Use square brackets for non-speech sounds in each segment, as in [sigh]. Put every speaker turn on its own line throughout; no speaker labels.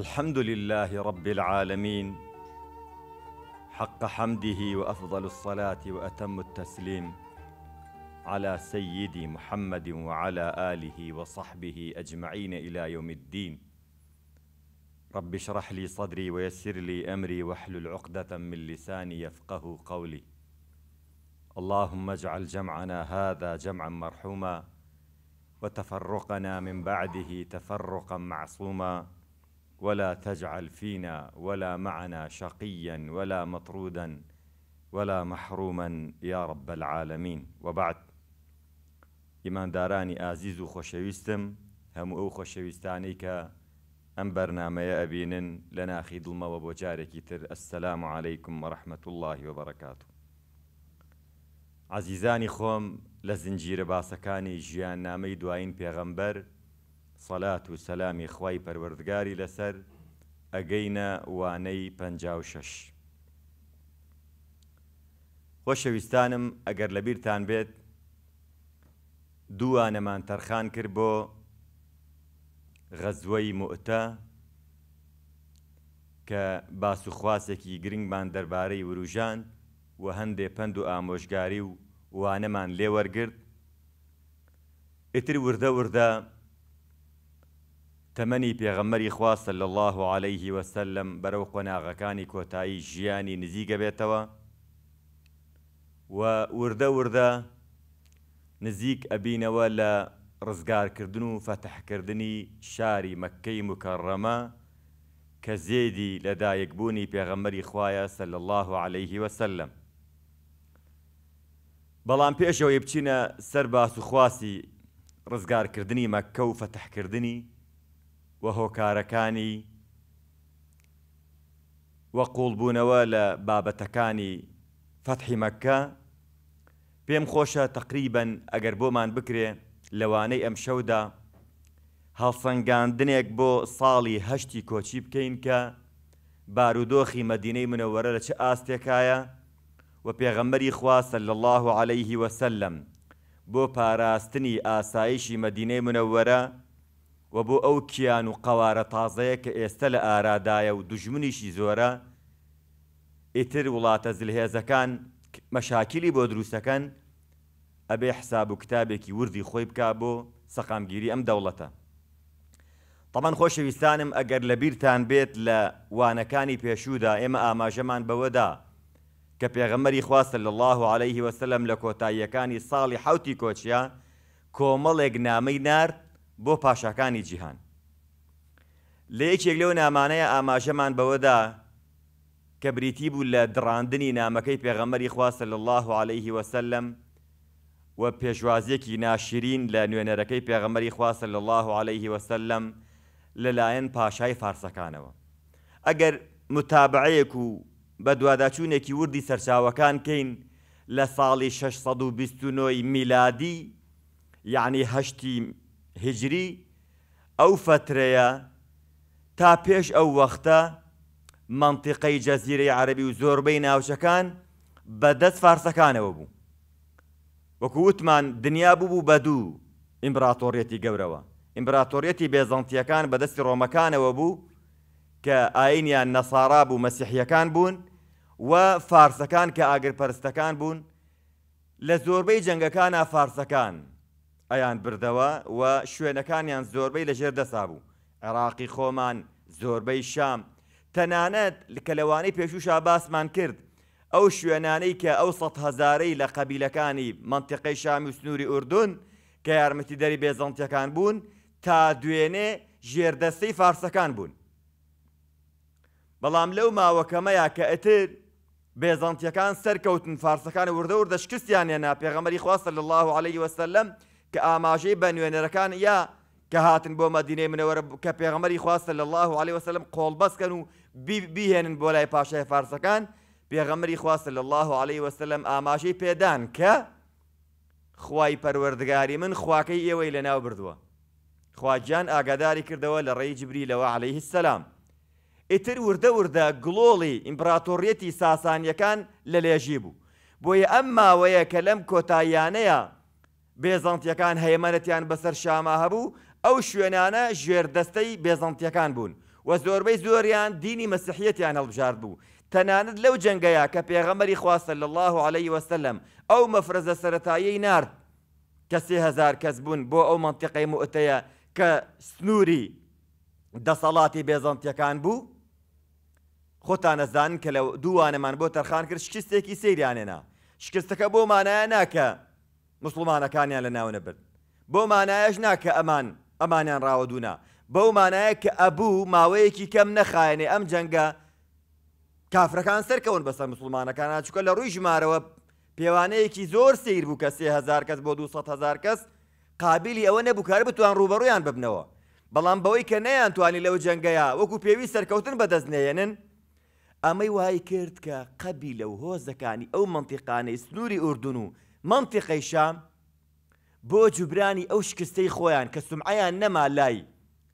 الحمد لله رب العالمين حق حمده وافضل الصلاه واتم التسليم على سيدي محمد وعلى اله وصحبه اجمعين الى يوم الدين رب اشرح لي صدري ويسر لي امري واحلل عقده من لساني يفقه قولي اللهم اجعل جمعنا هذا جمعا مرحوما وتفرقنا من بعده تفرقا معصوما ولا تجعل فينا ولا معنا شقيا ولا مطرودا ولا محروما يا رب العالمين وبعد إيمان داراني عزيز وخشويستم هم أو خوشويستاني كا أم برنامج أبين لنا خيد الما وبجارك تر السلام عليكم ورحمة الله وبركاته عزيزاني خوم لزنجير باسكاني جيان نامي دوائن پیغمبر سەلات و سەلامی خوای پەروەردگاری لەسەر ئەگەینە وانەی پ شش. خۆشەویستانم ئەگەر لە بیرتان بێت دووانەمان تەرخان کرد بۆ غەزوەی مؤتە کە باسوخواسێکی گرنگمان دەربارەی وروژان و هەندێ پند و ئامۆژگاری و وانەمان لێوەرگرت ئتر وردە وردە تەمەنی پێغەمەری خواستە لە الله و عليهەیهی وەسلم بەرەو قۆناغەکانی کۆتایی ژیانی نزیگە بێتەوە و وردە وردە نزیک ئەبینەوە لە ڕزگارکردن و فەتحکردنی شاری مەکەی مکەڕەمە کە زێدی لەدایکبوونی پێغەمەری خوایە سەل الله و عليهەیهی وەسلم بەڵام پێشەوەی بچینە سەر باس و خواسی ڕزگارکردنی مەکە و فەتحکردنی وە هۆکارەکانی وە قوڵبوونەوە لە بابەتەکانی فەتحی مەکە پێم خۆشە تقریبن ئەگەر بۆمان بکرێ لەوانەی ئەم شەودا هەڵسەنگاندنێک بۆ ساڵی هەشتی کۆچی بکەین کە بارودۆخی مەدینەی منەوەرە لە چه ئاستێکایە و پێغەمبەری خواسە لە الله عليه وسلم بۆ پاراستنی ئاسایشی مەدینەی منەوەرە و بۆ ئەو کیان و قەوارە تازەیە کە ئێستا لە ئارادایە و دژمنیشی زۆرە ئیتر وڵاتە زلهێزەکان مەشاکیلی بۆ دروستەکەن ئەبێ حساب و کتابێکی وردی خۆی بک بۆ سەقامگیری ئەم دەوڵەتە تەمان خۆشەویستانم ئەگەر لە بیرتان بێت لە وانەکانی پێشودا ئێمە ئاماژەمان بەوەدا کە پێغەمەری خواستە لە الله عليه وسلم لە کۆتاییەکانی ساڵی حوتی کۆچیا کۆمەڵێک نامەی نرد بۆ پاشەکانی جیهان لە یەکێک لەو نامانەیە ئاماژەمان بەوەدا کە بریتی بوو لە دڕاندنی نامەکەی پێغەمەری خواستە لە الله عليه وسلم و پێشوازیەکی ناشرین لە نوێنەرەکەی پێغەمەری خواستە لە الله عليه وسلم لەلایەن پاشای فارسەکانەوە ئەگەر متابعەیەک و بە دوواداچوونێکی وردی سەرچاوەکان کەین لە ساڵی 629 میلادی یعنی هەشتی هجری ئەو فترەیە تا پێش ئەو وەختە منتیقەی جەزیرەی عربی و زۆربەی ناوچەکان بەدەست فارسەکانەوە بوو وەکو وتمان دنیا بوو بە دوو ئیمپراتۆریەتی گەورەوە ئیمپراتۆریەتی بێزانتیەکان بەدەستی ڕۆمەکانەوە بوو کە ئاینیان نەسارا بوو مەسیحیەکان بوون و فارسەکان کە ئاگرپەرستەکان بوون لە زۆربەی جەنگەکانە فارسەکان ئەیان بردەوە و شوێنەکانیان زۆربەی لە ژێر دەسا بوو عێراقی خۆمان زۆربەی شام تەنانەت کەلەوانەی پێشوشا باسمان کرد ئەو شوێنانەی کە ئەو سە هزارەی لە قەبیلەکانی منتیقەی شامی و سنووری ئوردون کە یارمەتی دەری بێزانتیەکان بوون تا دوێنێ ژێردەستەی فارسەکان بوون بەڵام لەو ماوەکەمەیە کە ئەتر بێزانتیەکان سەرکەوتن فارسەکان وردە وردە شکستیانێنا پێغەمەری خواستە لە الله عليه وسلم لە کە ئاماژەی بە نوێنەرەکان یا کە هاتن بۆ مەدینەی منەوەرە کە پێغەمەری خواستە لە الله عليه وسلم قۆڵبەسکەن و بیهێنن بۆ لای پاشای فارسەکان پێغەمەری خواستە لە الله عليه وسلم ئاماژەی پێدان کە خوای پەروەردگاری من خواکەی ئێوەی لە ناو بردووە خواجان ئاگاداری کردەوە لە ڕێی جبری لەوە عليه السلام ئیتر وردە وردە گڵۆڵی ئیمپراتۆریەتی ساسانیەکان لە لێژی بوو بۆیە ئەم ماوەیە کە لەم کۆتاییانەیە بێزانتیەکان هەیەمەەتیان بەسەر شاما هەبوو ئەو شوێنانە ژێردەستەی بێزانتیەکان بوون و زۆربەی زۆریان دینی مەسیحەتیان هەڵبژار بوو تەنانەت لەو جەنگەیە کە پێغەمەری خواستە لە الله عليه وسلم ئەو مەفرزە سەتایی نرد کە سهزار کەس بوون بۆ ئەو منتیقی مؤتەیە کە سنووری دەسەڵاتی بێزانتیەکان بوو خۆتانەزان کە لە دووانەمان بۆ تەرخان کرد شکستێکی سریانێنا شکستەکە بۆ مانایە ناکە مسلمانەکانیان لە ناونە برد بۆ مانایەش ناکە ئەمان ئەمانیان ڕاوەدونا بەو مانایە کە ئەبوو ماوەیەکی کەم نەخایێنێ ئەم جەنگە کافرەکان سەرکەون بەسەر مسلمانەکان ناچکە لە ڕووی ژمارەوە پێوانەیەکی زۆر سیر بوو کە سهزار کەس بۆ 200هزار کەس قابلی ئەوە نەبووکار بتوان ڕوبەڕویان ببنەوە بەڵام بەوەی کە نەیانتوانی لەو جەنگەیە وەکو پێوی سەرکەوتن بەدەستنێنن ئەمەی وای کرد کە قەبی لەو هۆزەکانی ئەو منتیقانەی سنووری ئوردون و منتیقەی شام بۆ جوبرانی ئەو شکستەی خۆیان کە سمعیان نەما لای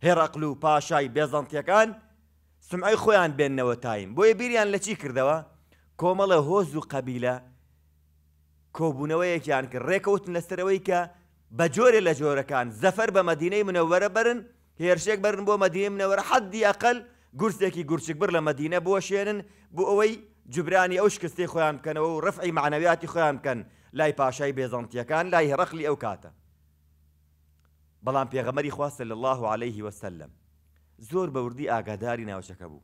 هێرەقل و پاشای بێزانتیەکان سمعی خۆیان بێننەوە تایم بۆیە بیریان لە چی کردەوە کۆمەڵە هۆز و قەبیلە کۆبوونەوەیەکیان کرد ڕێکەوتن لەسەرەوەی کە بە جۆرێ لە جۆرەکان زەفەر بە مەدینەی منەوەرە برن هێرشێک برن بۆ مەدینەی منەوەرە حەدی ئەقل گورسێکی گورچک بر لە مەدینە بۆشێنن بۆ ئەوەی جبرانی ئەو شکستی خۆیان بکەنەوە و ڕفعی معنەویاتی خۆیان بکەن لای پاشای بێزانتیەکان لای هەرەخلی ئەو کاتە بەڵام پێغەمەری خواستە لە الله عليه وسلم زۆر بەوردی ئاگاداری ناوچەکە بوو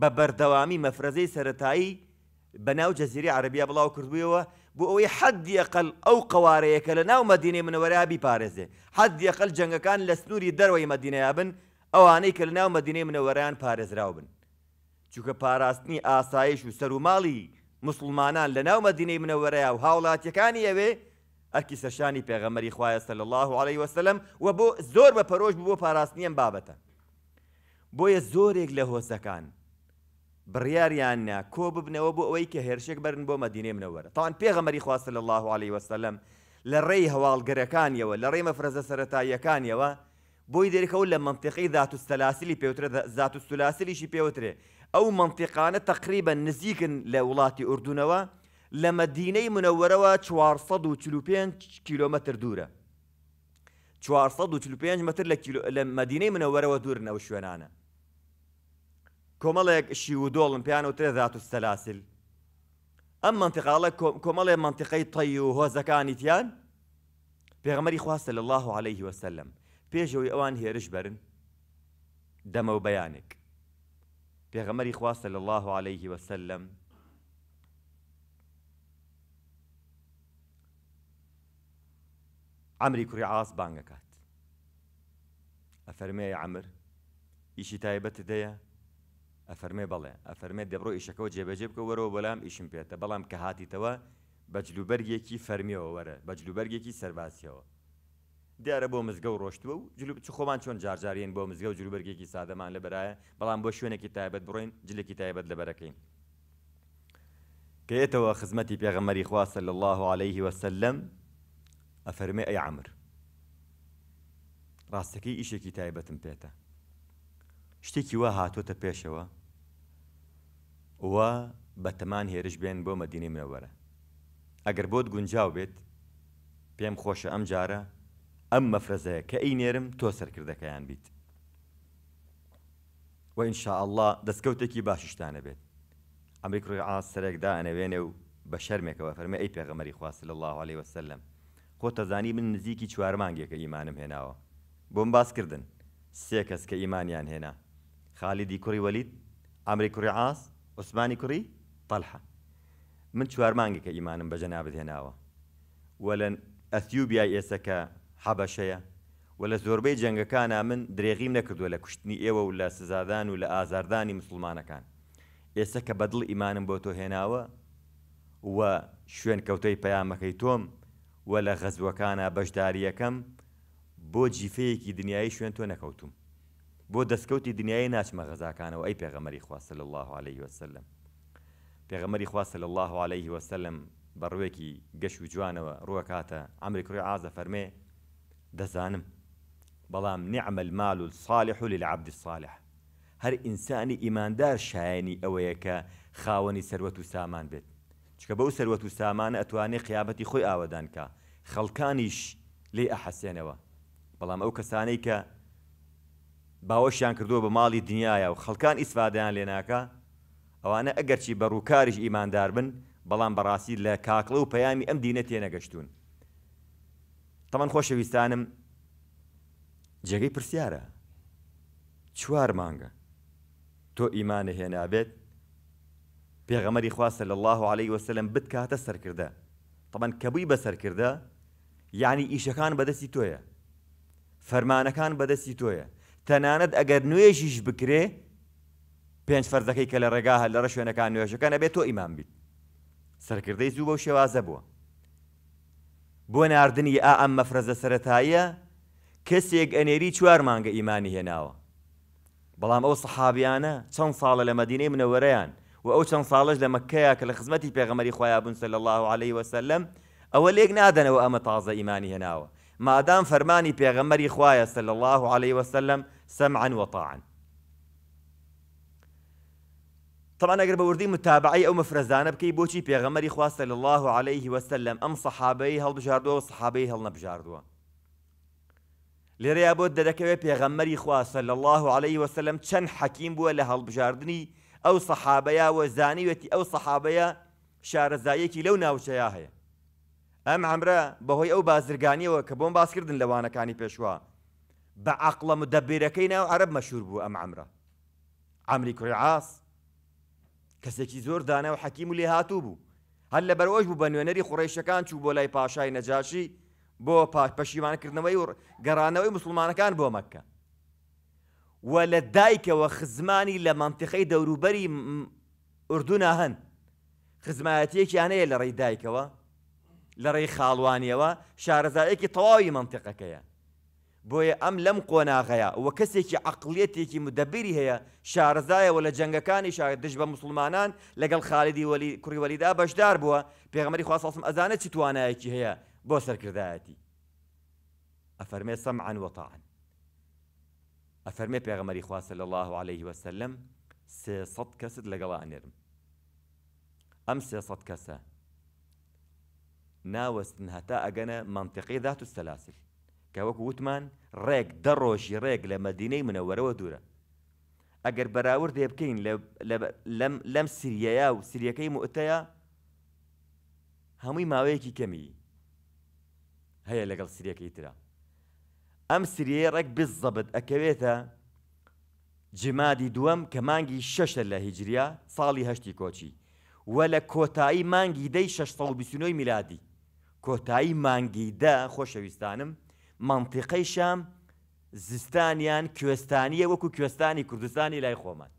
بە بەردەوامی مەفرەزەی سەتایی بە ناو جەزیری عربیا بڵاو کردوویەوە بۆ ئەوەی حەدیەقل ئەو قوارەیەکە لە ناو مەدینێ منەوەرابی پارێزێ حەدیەقل جنگەکان لە سنووری دەروەی مەدینەیا بن ئەوانەی کە لە ناو مەدینێ منەوەران پارێزراو بن چونکە پاراستنی ئاسایش و سەر و ماڵی مسلمانان لە ناو مەدینەی منەوەرەیە و هاوڵاتیەکانی ئەوێ ئەرکی سەشانی پێغەمەری خوایەستە لە الله عليه وسلم و بۆ زۆر بە پەرۆژ بوو بۆ پاراستنیەم بابەتە بۆیە زۆرێک لە هۆسەکان بڕیاریاننا کۆ ببنەوە بۆ ئەوەی کە هێرشێک بەرن بۆ مەدینێ منەوەرە تاوان پێغەمەری خواستە لە الله عليه وسلم لە ڕێی هەواڵگەرەکانیەوە لە ڕێ مەفرەزە سەتاییەکانیەوە بۆی دەرکەوت لە منتیقی ذات و سەلاسیلی پێوترە ذات و سولاسیلیشی پێوترێ او منطقانه تقريبا نزيكا لولاتي اردنوا لما شوار منورة و 435 كيلومتر دورة 435 متر لكيلو... لما ديني منورة و دورنا و شوانانا كومالك شي ودول بيانو تري ذات السلاسل اما منطقة كومالي منطقة طيو هو زكاني تيان بيغمري خواه صلى الله عليه وسلم بيجو يوان هي رجبرن دمو بيانك پێغەمەری خوا سەل الله عليه وسلم كري عاص عاس افرمي يا عمر ئیشی تایبەت دەیە ئەفەرمێ جيب ئەفەرمێ دەبڕۆ بلام جێبەجێ بکە بلام كهاتي توا بجلو بەڵام کە هاتیتەوە بەجلوبەرگێکی بجلو وەرە بەجلوبەرگێکی سەرباسیەوە دیارە بۆ مزگە و ڕۆشتوە و جلوچ خۆمان چۆن جارجارین بۆ مزگە و جلوبەرگێکی سادەمان لە بەرایە بەڵام بۆ شوێنێکی تایبەت بڕۆین جلێکی تایبەت لە بەرەکەین کەێتەوە خزمەتی پێغەمەری خواسە لە الله عليه وسلم ئەفەرمێ ئەی عمر ڕاستەکەی ئیشێکی تایبەتم پێێتە شتێکی وە هاتۆتە پێشەوە وە بەتەمان هێرش بێن بۆ مەدینی منەوەرە ئەگەر بۆت گونجاو بێت پێم خۆشە ئەم جارە ئەم مەفرەزەیە کە ئینێرم تۆ سەرکردەکەیان بیت و ئینشاء الله دەستکەوتێکی باشیشتانە بێت ئەمریک ڕێ ئاس سەرێکدا ئەنەوێنێ و بە شەرمێکەوە فەرمە ئەی پێغەمەری خواست لە الله عليه وسلم خۆ تەزانی من نزیکی چوارمانگێکە ئیمانم هێناوە بۆم باسکردن سێ کەس کە ئیمانیان هێنا خالیدی کوڕی وەلید ئەمریک کوڕی ئاس عوسمانی کوڕی تەلحە من چوارمانگێکە ئیمانم بەجەنابێت هێناوە وە لە ئەسیوبیا ئێسەکە حەبەشەیە و لە زۆربەی جەنگەکانە من درێغیم نەکردووە لە کوشتنی ئێوە و لە سزادان و لە ئازاردانی مسلمانەکان ئێستا کە بەدڵ ئیمانم بۆ تۆ هێناوە و شوێن کەوتەی پەیامەکەی تۆم و لە غەزوەکانە بەشداریەکەم بۆ جیفەیەکی دنیای شوێن تۆ نەکەوتم بۆ دەستکەوتی دنیای ناچمە غەزاکانەوە ئەی پێغەمەری خواستە لە الله عليه وسلم پێغەمەری خواستە لە الله عليه وسلم بە ڕوێکی گەش و جوانەوە ڕووە کاتە ئەمریکڕی ئازە فەرمێ دەزانم بەڵام نعمل مال و ساالح و للعبد الصالح هەر ئینسانی ئیماندار شایانی ئەوەیە کە خاوەنی سەروەت و سامان بێت چکە بەو سەروەت و سامانە ئەتوانێت قیابەتی خۆی ئاوادانکە خەڵکانیش لێ ئەحەسێنەوە بەڵام ئەو کەسانەی کە باوەشیان کردووە بە ماڵی دنیاە و خەڵکان ئیسفادیان لێناکە ئەوانە ئەگەرچی بەڕووکاریش ئیماندار بن بەڵام بەڕاستی لە کاکڵە و پەیامی ئەم دینە تێنەگەشتون تەمان خۆشەویستانم جێگەی پرسیارە چوار مانگە تۆ ئیمانە هێنابێت پێغەمەری خواستە لە الله عليه وسلم بتکاتە سەرکردە تەمان کەبووی بەسەرکردە یعنی ئیشەکان بەدەستی تۆیە فەرمانەکان بەدەستی تۆیە تەنانەت ئەگەر نوێژیش بکرێ پێنج فەرزەکەی کە لە ڕێگاهە لە ڕە شوێنەکان نوێژەکە نەبێت تۆ ئیمان بیت سەرکردەی زوو بەو شێوازە بووە بۆ ناردنی ئا ئەم مەفرەزە سەتاییە کەسێک ئەنێری چوار مانگە ئیمانی هێناوە بەڵام ئەو سەحابیانە چەند ساڵە لە مەدینەی منەوەرەیان و ئەو چەند ساڵش لە مەکەیە کە لە خزمەتی پێغەمەری خۆیابوون سە لە الله عليه وسلم ئەوە لێک نادەنەوە ئەمە تازە ئیمانی هێناوە مادام فەرمانی پێغەمەری خوایە سە لە الله عليه وسلم سەمعن وەطاعن طبعا ئەگەر بە وردی متابعی ئەو مەفرەزانە بکەی بۆچی پێغەمەری خواستە لە الله عليه وسلم ئەم سەحابەی هەڵبژاردووە و سەحابەی هەڵنەبژاردووە لێرەیە بۆ دەدەکەوێت پێغەمەری خواستە لە الله عليه وسلم چەند حەکیم بووە لە هەڵبژاردننی ئەو سەحابەیە وە زانیوێتی ئەو سەحابەیە شارەزایەکی لەو ناوچەیە هەیە ئەم ئەمرە بەهۆی ئەو بازرگانیەوە کە بۆم باسکردن لەوانەکانی پێشوە بە عقلە مدەبیرەکەی ناو عرب مەشهور بوو ئەم ئەمرە ئەمریکای عاس کەسێکی زۆر دانە و حەکیم و لێ هاتوو بوو هەر لە بەرەوەش بوو بە نوێنەری خوڕیشەکان چوو بۆ لای پاشای نەجاشی بۆ پاش پەشیمانکردنەوەی و گەڕانەوەی مسلمانەکان بۆ مەکە و لە دایکەوە خزمانی لە منتیخەی دەوروبەری ئوردونا هەن خزمایەتیەکیان هەیە لە ڕێی دایکەوە لە ڕێی خاڵوانیەوە شارەزایەکی تەواوی منتیقەکەیە بۆیە ئەم لەم قۆناغەیە وە کەسێکی عقلەتێکی مدەبیری هەیە شارزایەوە لە جەنگەکانی شار دژ بە مسلمانان لەگەڵ خالیدی وەلی کوریوەلیدا بەشدار بووە پێغمەری خواسەسم ئەزانە چی توانایەکی هەیە بۆ سەرکردایەتی ئەفەرمێ سمعا وطاعا ئەفەرمێ پێغمەری خواسە لە الله عليه وسلم سێسەد کەست لەگەڵا ئەنێرم ئەم سێسەد کەسە ناوەستن هەتا ئەگەنە منطقی ذات السلاسل کە وەکو وتمان ڕێک دە ڕۆژی ڕێک لە مەدینەی منەوەرەوە دوورە ئەگەر بەراورد دێ بکەین لەم سریەیە و سریەکەی مؤتەیە هەمووی ماوەیەکی کەمی هەیە لەگەڵ سریەکەی ترە ئەم سریە ڕێک بزەبت ئەکەوێتە جمادی دووەم کە مانگی شەشە لە هیجریا ساڵی هەشتی کۆچی وە لە کۆتایی مانگی دەی 16 میلادی کۆتایی مانگی دە خۆشەویستانم منطقەی شام زستانیان کوێستانیە وەکو کوێستانی کوردستانی لای خۆمان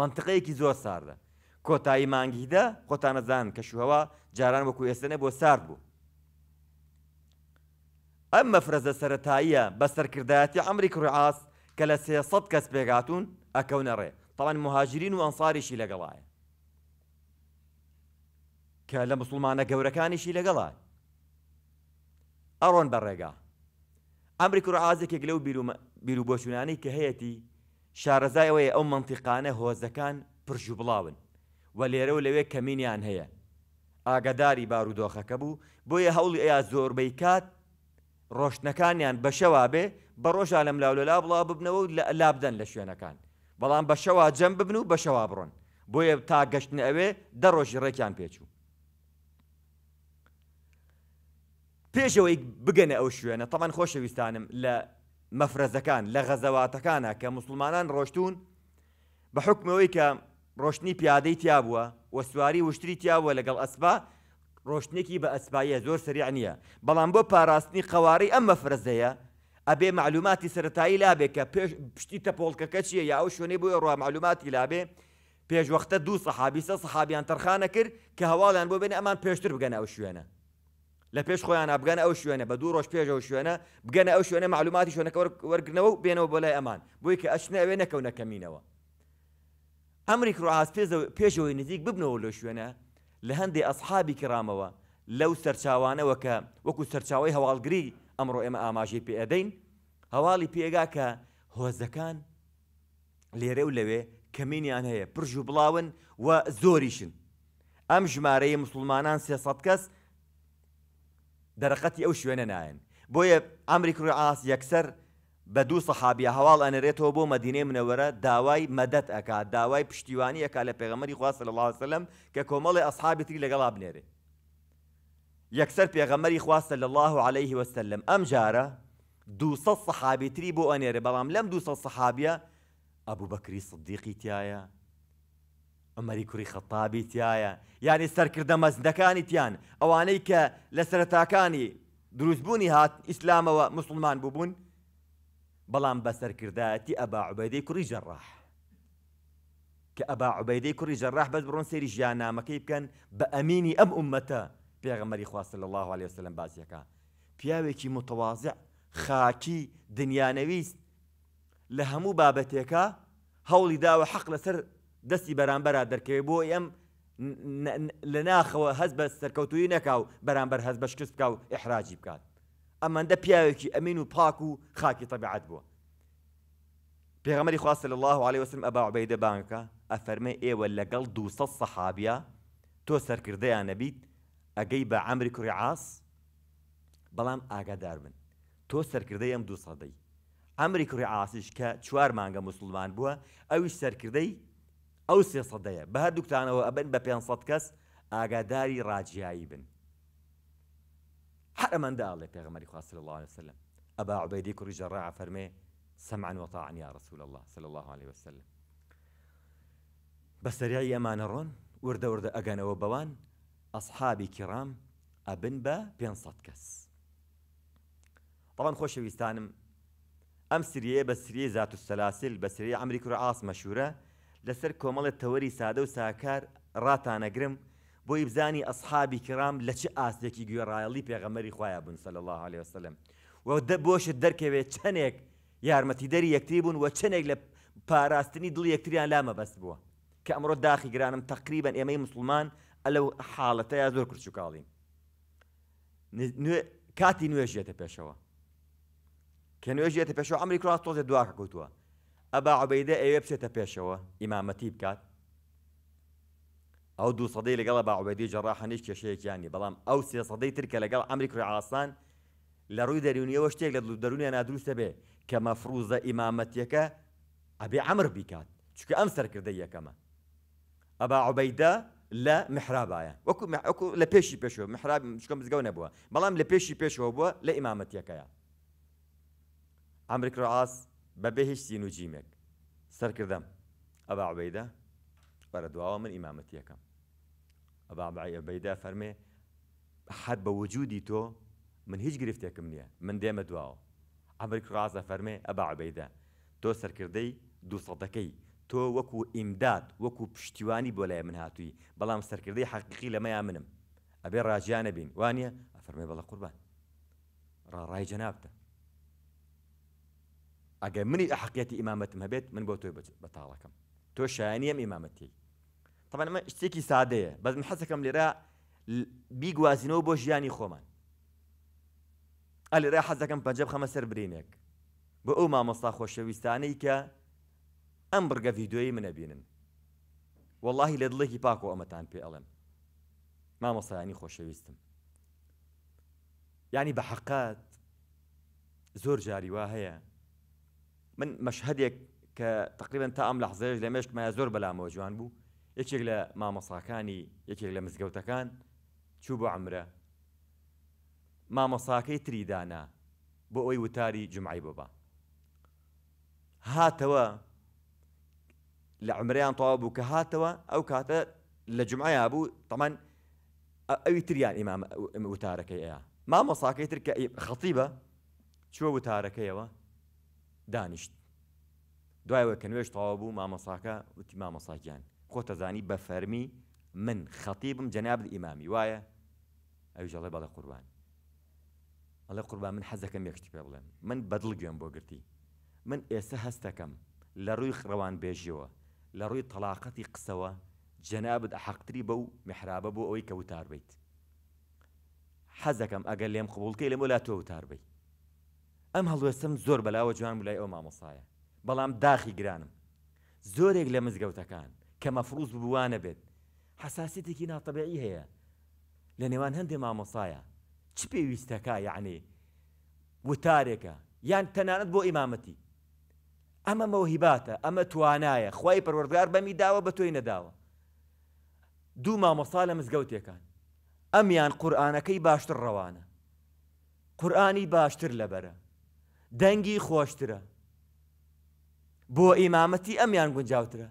منطقەیەکی زۆر ساردە کۆتایی مانگیدا خۆتانەزان کەشوهەوە جاران وەکو ئێستنە بۆ سارد بوو ئەم مەفرەزە سەتاییە بە سەرکردایەتی ئەمریک ڕعاس کە لە سێسەد کەس پێگاتون ئەکەونەڕێ تەوان مهاجرین و ئەنساریشی لەگەڵایە کە لە مسلمانە گەورەکانیشی لەگەڵای ئەڕۆن بەڕێگە ئەمریک و عازێکێک لەو بیرروبۆچونانەی کە هەیەی شارەزایەوەی ئەو منتیقانە هۆزەکان پرژوو بڵاون و لێرە و لەوێ کەمینیان هەیە ئاگداری بارودۆخەکە بوو بۆیە هەوڵی ئەیا زۆربەی کات ڕۆشتنەکانیان بەشەوا بێ بە ڕۆژا لەم لاولەلا بڵا ببنەوە لابدەن لە شوێنەکان بەڵام بەشەوا جەم ببن و بەشەوا بڕۆن بۆیە تا گەشتن ئەوێ دە ڕۆژی ڕێکیان پێچوو پێشەوەی بگەنە ئەو شوێنە تەوان خۆشەویستانم لە مەفرەزەکان لە غەزەواتەکانە کە مسلمانان ڕۆشتون بە حکمەوەی کە ڕۆشتنی پیادەی تیا بووە و سواری وشتری تیاوە لەگەڵ ئەسپا ڕۆشتێکی بە ئەسپایە زۆر سریع نییە بەڵام بۆ پاراستنی قەوارەی ئەم مەفرەزەیە ئەبێ معلوماتی سەتایی لابێ کە پێش پشتی تەپۆڵکەکە چیە یا ئەو شوێنەی بۆ ڕوا معلوماتی لابێ پێشوەختە دوو سەحابیسە سەحابیان تەرخانە کرد کە هەواڵیان بۆ بێن ئەمان پێشتر بگەن ئەو شوێنە لە پێش خۆیان بگەنە ئەو شوێنە بە دوو ڕۆژ پێشەوە شوێنە بگەنە ئەو شوێنە معلوماتی شوێنەکە وەرگنەوە و بێنەوە بۆ لای ئەمان بۆی کە ئەشنە ئەوێ نەکەونەکەمینەوە ئەمریک ڕاز پێشەوەی نزیک ببنەوە لە شوێنە لە هەندێک ئەسحابی کرامەوە لەو سەرچاوانەوە کە وەکو سەرچاوی هەواڵگری ئەمڕۆ ئێمە ئاماژی پێئدەین هەواڵی پێگا کە هۆزەکان لێرە و لەوێ کەمینیان هەیە پرژ و بڵاون و زۆریشن ئەم ژمارەی مسلمانان سێسەد کەس دەرەقەتی ئەو شوێنە نایەن بۆیە ئەمریک و ئاس یەکسەر بە دوو سەحابی هەواڵ ئەنرێتەوە بۆ مەدینێ منەوەرە داوای مەدەت ئەکا داوای پشتیوانی ئەکا لە پێغەمەری خواست الله اللهوسلم کە کۆمەڵی ئەسحابی تری لەگەڵا بنێرێ یەکسەر پێغەمەری خواستە صلى الله عليه وسلم ئەم جارە دو سەحابی تری بۆ ئەنێرێ بەڵام لەم دو صحابي أبو بكر الصديقي تایە عمری کوری خەتابی تایە یانی يعني سەرکردە مەزندەکانی تیان ئەوانەی کە لە سەرتاکانی دروستبوونی هات ئیسلامەوە مسلمان بووبوون بەڵام بە سەرکردایەتی ئەبا عوبەدەی کوڕی جەڕاح کە ئەبا عوبەدەی جراح جەڕاح بەس بڕۆن سێری ژیانامەکەی بکەن بە ئەمینی ئەم عومەتە پێغەمەری خواست لە الله عليه وسلم باسیەکە پیاوێکی متوازع خاکی دنیانەویست لە هەموو بابەتێکە هەوڵی داوە حەق لەسەر دەستی بەرامبەرە دەرکەوێت بۆ ئەم لە ناخەوە هەز بە سەرکەوتوی نەکاو بەرامبەر هەز بە شکست بکە و ئحراجی بکات ئەمەندە پیاوێکی ئەمین و پاک و خاکی تەبعات بووە پێغەمەری خواست لە الله عليه وسلم ئەبا عبەیدە بانکە ئەفەرمێ ئێوە لەگەڵ دو سەحابە تۆ سەرکردەیان نەبیت ئەگەی بە ئەمری کوڕعاس بەڵام ئاگادار بن تۆ سەرکردەی ئەم دو سەدەی ئەمری کوڕعاسیش کە چوار مانگە مسلمان بووە ئەویش سەرکردەی او سي صدية بهر دكتانا وابن بابيان صدكس اقاداري راجعي بن حرم ان دالي في غمري صلى الله عليه وسلم ابا عبيدي كري راع فرمي سمعا وطاعا يا رسول الله صلى الله عليه وسلم بس ريعي امان الرون ورد ورد اقانا وبوان اصحابي كرام ابن با بين صدكس طبعا خوش ويستانم ام سريه بس سريه ذات السلاسل بس سريه عمري كرعاص مشهوره لەسەر کۆمەڵێت تەوەری سادە و ساکار ڕاتانەگرم بۆی بزانی ئەسحابی کرام لە چه ئاستێکی گوێڕایەڵی پێغەمەری خۆیان بوون سەل الله عليه وسلم و دەبۆشت دەرکەوێت چەنێک یارمەتی دەری یەکتی بوون و چەنێک لە پاراستنی دڵ یەکتریان لامە بەست بووە کە ئەمڕۆ داخی گرانم تقریبان ئێمەی مسلمان ئەلەو حاڵەتەیە زۆر کورچکاڵین کاتی نوێژێتە پێشەوە کە نوێژێتە پێشەوە ئەمریکا تۆزە دوواکە کەوتووە ئەبا عبەیدە ئەوێ بچێتە پێشەوە ئیمامەتی بکات ئەو دوو سەدەی لەگەڵ بە عوبەدی جەڕا هەنیش کێشەیەکیانی بەڵام ئەو سێ سەدەی ترکە لەگەڵ ئەمریکای ئاسان لە ڕووی دەریونیەوە شتێک لە دەرونیە نادروستە بێ کە مەفروزە ئیمامەتیەکە ئەبێ ئەمر بیکات چکە ئەم سەرکردە یەکەمە ئەبا عوبەیدە لە محرابایە وەکو ئەکو لە پێشی پێشەوە محراب چکە مزگەون نەبووە بەڵام لە پێشی پێشەوە بووە لە ئیمامەتیەکەیە ئەمریکاس بەبێ هیچ زین و جیمێک سەرکردم ئەبا عبەیدا بەرە دواوە من ئیمامەتیەکەم ئەبا عبەیدا فەرمێ حەد بە وجودی تۆ من هیچ گرفتێکم نییە من دێمە دواوە ئەمریک ڕازە فەرمێ ئەبا عبەیدا تۆ سەرکردەی دوسەدەکەی تۆ وەکو ئیمداد وەکو پشتیوانی بۆ لای من هاتووی بەڵام سەرکردەی حقیقی لەمەیان منم ئەبێ ڕاجیانە بین وانە ئەفەرمێ بەڵە قوربان ڕاڕای جەنابتە اگر منی احقیت امامت هەبێت من بۆ تۆی بەتاڵەکەم تۆ شایانیم ئیمامەتی تەمان ئەمە شتێکی سادەیە بەزم حەسەکەم لێرە بیگوازینەوە بۆ ژیانی خۆمان ئەلێرە حەزەکەم پەنجەب خەمە سەر برینێک بۆ ئەو مامۆستا خۆشەویستانەی کە که بڕگە ڤیددیۆی من بینن واللهی لە دڵێکی پاکۆ ئەمەتان پێ ئەڵێم مامۆسایانی يعني خۆشەویستم ینی يعني بە حەقات زور جاری وا من مشهدك كتقريبا تقريبا تام لحظه لماش ما يزور بلا موجوان بو يكيغ ما مصاكاني يكيغ لمزقوتا كان شو بو عمره ما مصاكي تريدانا بو اي وتاري جمعي بابا هاتوا لعمريان طوابو كهاتوا او كهاتا لجمعي ابو طبعا اي تريان امام وتاركي ايه ما مصاكي تركي خطيبه شو وتاركي ايه دانیشت دوایەوە کە نوێش تەواو بوو مامەساکە وتی مامەساکیان خۆتەزانی بە فەرمی من خەتی بم جەناب ئیمامی وایە ئەوژەڵێ بەڵە قوربان ئەڵە قوربان من حەزەکەم یەکتی پێ بڵێم من بەدڵ گوێم بۆ گرتی من ئێستا هەستەکەم لە ڕووی خڕەوان بێژیەوە لە ڕووی تەلااقەتی قسەوە جەنابت حەقتری بەو محرابە بۆ ئەوەی کە وتار بیت حەزەکەم ئەگەر لێم قوبولکەی لەم ولا تۆ وتار بیت ئەم هەڵوێستم زۆر بەلاوە جوان بلای ئەو مامۆسایە بەڵام داخی گرانم زۆرێک لە مزگەوتەکان کە مەفروز ببووانە بێت حساسیتێکی ناتەبعی هەیە لە نێوان هەندێک مامۆسایە چ پێویستەکە یعنی وتارێکە یان تەنانەت بۆ ئیمامەتی ئەمە مەوهیباتە ئەمە توانایە خی پەروەردگار بەمی داوە بە تۆی نەداوە دوو مامۆسا لە مزگەوتێکان ئەمیان قورآانەکەی باشتر ڕەوانە قورآانی باشتر لەبەرە دەنگی خۆشترە بۆ ئیمامەتی ئەمیان گونجاوترە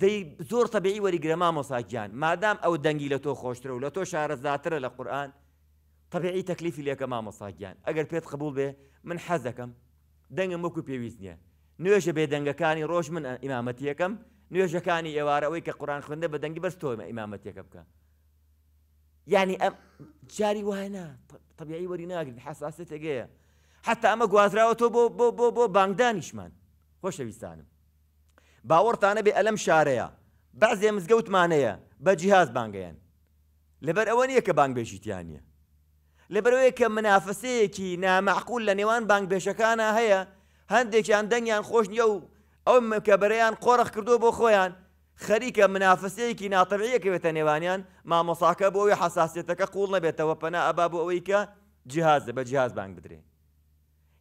دەی زۆر تەبیعی وەریگرە مامۆساکیان مادام ئەو دەنگی لە تۆ خۆشترە و لە تۆ شارەزاترە لە قورآن تەبیعی تەکلیفی لێکە مامۆساکیان ئەگەر پێت قبول بێ من حەز دەکەم دەنگم وەکو پێویست نییە نوێژە بێ دەنگەکانی ڕۆژ من ئیمامەتیەکەم نوێژەکانی ئێوارەوەی کە قورآان خوێندە بە دەنگی بەست ئیمامەتیەکە بکە یعنی ئەم جاری وایە طبیعی وەری ناگرن حساسەت تێگەیە حتا ئەمە گوازراوە تۆ بۆ بۆ بۆ بۆ بانگدانیشمان خۆشەویستانم باوەڕتانە بێ ئەلم شارەیە بەعزێ مزگەوتمانەیە بە جیهاز بانگەیان لەبەر ئەوە نییە کە بانگبێژیتیان نیە لەبەرەوەی کە منافسەیەکی نامەعقول لە نێوان بانگبێشەکانە هەیە هەندێکیان دەنگیان خۆش نیە و ئەو کەبەرەیان قۆڕخ کردو بۆ خۆیان خەریکە منافسەیەکی ناتەبعەکەوێتە نێوانیان مامۆساکە بۆ ئەوی حساسیەتەکە قوڵ نەبێتەوە پەنا ئەبا بۆ ئەوەی کە جیهازە بە جیاز بانگ بدرێت